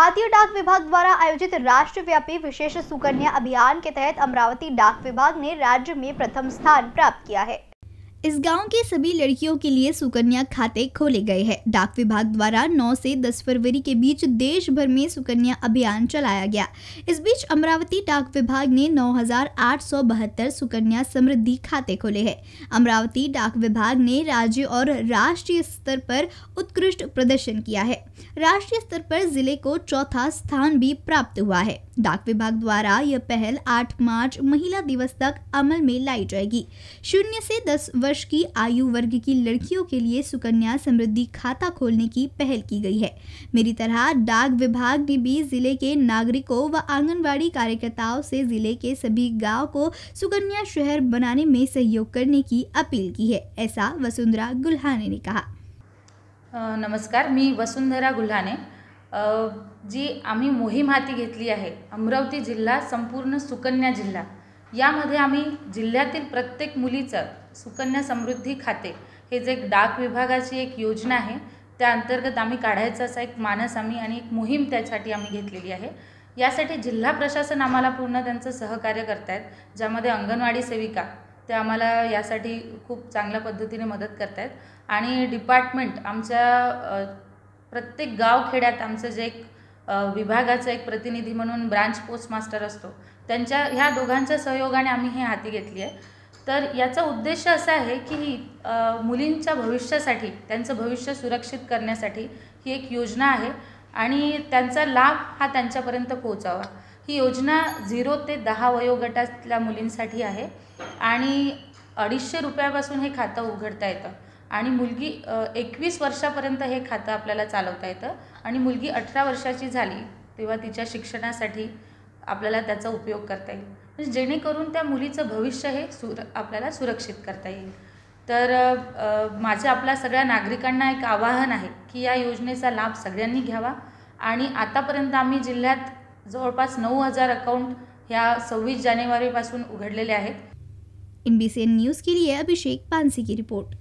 भारतीय डाक विभाग द्वारा आयोजित राष्ट्रव्यापी विशेष सुकन्या अभियान के तहत अमरावती डाक विभाग ने राज्य में प्रथम स्थान प्राप्त किया है इस गांव के सभी लड़कियों के लिए सुकन्या खाते खोले गए हैं डाक विभाग द्वारा 9 से 10 फरवरी के बीच देश भर में सुकन्या अभियान चलाया गया इस बीच अमरावती डाक विभाग ने नौ सुकन्या समृद्धि खाते खोले हैं अमरावती डाक विभाग ने राज्य और राष्ट्रीय स्तर पर उत्कृष्ट प्रदर्शन किया है राष्ट्रीय स्तर पर जिले को चौथा स्थान भी प्राप्त हुआ है डाक विभाग द्वारा यह पहल 8 मार्च महिला दिवस तक अमल में लाई जाएगी शून्य से 10 वर्ष की आयु वर्ग की लड़कियों के लिए सुकन्या समृद्धि खाता खोलने की पहल की गई है मेरी तरह डाक विभाग ने भी जिले के नागरिकों व आंगनबाड़ी कार्यकर्ताओं से जिले के सभी गाँव को सुकन्या शहर बनाने में सहयोग करने की अपील की है ऐसा वसुंधरा गुल्हाने ने कहा नमस्कार मी वसुंधरा गुल्हाने जी आम्ही मोहीम हाती घेतली आहे अमरावती जिल्हा संपूर्ण सुकन्या जिल्हा यामध्ये आम्ही जिल्ह्यातील प्रत्येक मुलीचं सुकन्या समृद्धी खाते हे जे एक डाक विभागाची एक योजना आहे त्या अंतर्गत आम्ही काढायचा असा एक मानस आम्ही आणि एक मोहीम त्यासाठी आम्ही घेतलेली आहे यासाठी जिल्हा प्रशासन आम्हाला पूर्ण त्यांचं सहकार्य करतायत ज्यामध्ये अंगणवाडी सेविका ते आम्हाला यासाठी खूप चांगल्या पद्धतीने मदत आहेत आणि डिपार्टमेंट आमच्या प्रत्येक गावखेड्यात आमचं जे एक विभागाचं एक प्रतिनिधी म्हणून ब्रांच पोस्टमास्टर असतो त्यांच्या ह्या दोघांच्या सहयोगाने आम्ही हे हाती घेतली आहे तर याचा उद्देश असा आहे की मुलींच्या भविष्यासाठी त्यांचं भविष्य सुरक्षित करण्यासाठी ही एक योजना आहे आणि त्यांचा लाभ हा त्यांच्यापर्यंत पोहोचावा ही योजना झिरो ते दहा वयोगटातल्या मुलींसाठी आहे आणि अडीचशे रुपयापासून हे खातं उघडता येतं आणि मुलगी एकवीस वर्षापर्यंत हे खातं आपल्याला चालवता येतं आणि मुलगी अठरा वर्षाची झाली तेव्हा तिच्या शिक्षणासाठी आपल्याला त्याचा उपयोग करता येईल म्हणजे जेणेकरून त्या मुलीचं भविष्य हे सुर आपल्याला सुरक्षित करता येईल तर माझं आपल्या सगळ्या नागरिकांना एक आवाहन आहे की या योजनेचा लाभ सगळ्यांनी घ्यावा आणि आतापर्यंत आम्ही जिल्ह्यात जवळपास नऊ हजार अकाउंट ह्या सव्वीस जानेवारीपासून उघडलेले आहेत एन न्यूज केली आहे अभिषेक पानसी की रिपोर्ट